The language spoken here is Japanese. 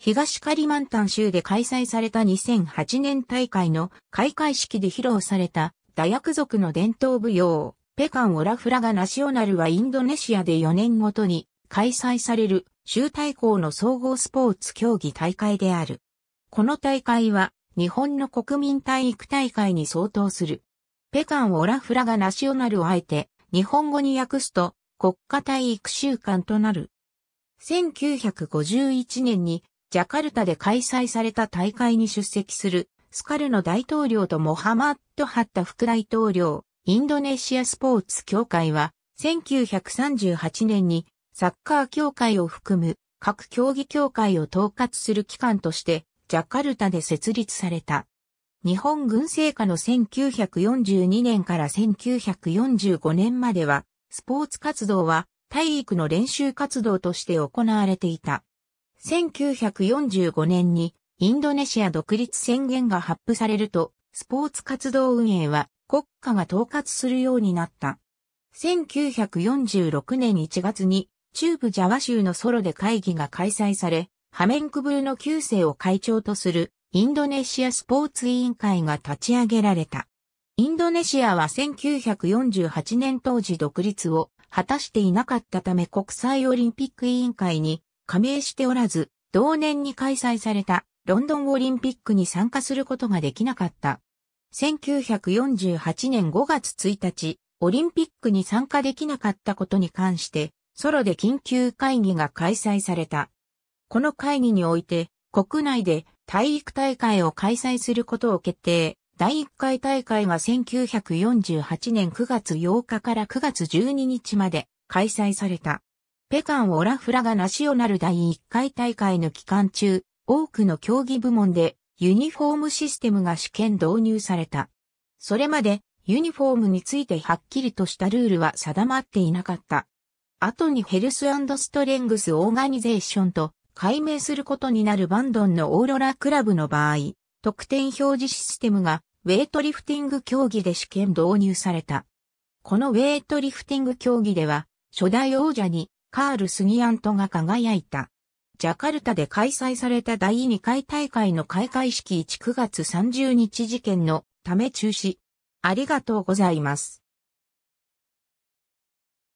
東カリマンタン州で開催された2008年大会の開会式で披露されたダヤク族の伝統舞踊、ペカン・オラフラガ・ナショナルはインドネシアで4年ごとに開催される州対抗の総合スポーツ競技大会である。この大会は日本の国民体育大会に相当する。ペカン・オラフラガ・ナショナルをあえて日本語に訳すと国家体育週間となる。1951年にジャカルタで開催された大会に出席する、スカルノ大統領とモハマッド・ハッタ副大統領、インドネシアスポーツ協会は、1938年にサッカー協会を含む各競技協会を統括する機関として、ジャカルタで設立された。日本軍政下の1942年から1945年までは、スポーツ活動は体育の練習活動として行われていた。1945年にインドネシア独立宣言が発布されると、スポーツ活動運営は国家が統括するようになった。1946年1月に中部ジャワ州のソロで会議が開催され、ハメンクブルの旧姓を会長とするインドネシアスポーツ委員会が立ち上げられた。インドネシアは1948年当時独立を果たしていなかったため国際オリンピック委員会に加盟しておらず、同年に開催されたロンドンオリンピックに参加することができなかった。1948年5月1日、オリンピックに参加できなかったことに関して、ソロで緊急会議が開催された。この会議において、国内で体育大会を開催することを決定。第1回大会が1948年9月8日から9月12日まで開催された。ペカン・オラフラがナシオナル第1回大会の期間中、多くの競技部門でユニフォームシステムが試験導入された。それまでユニフォームについてはっきりとしたルールは定まっていなかった。後にヘルスストレングスオーガニゼーションと改名することになるバンドンのオーロラクラブの場合、得点表示システムがウェイトリフティング競技で試験導入された。このウェイトリフティング競技では、初代王者にカール・スギアントが輝いた。ジャカルタで開催された第2回大会の開会式19月30日事件のため中止。ありがとうございます。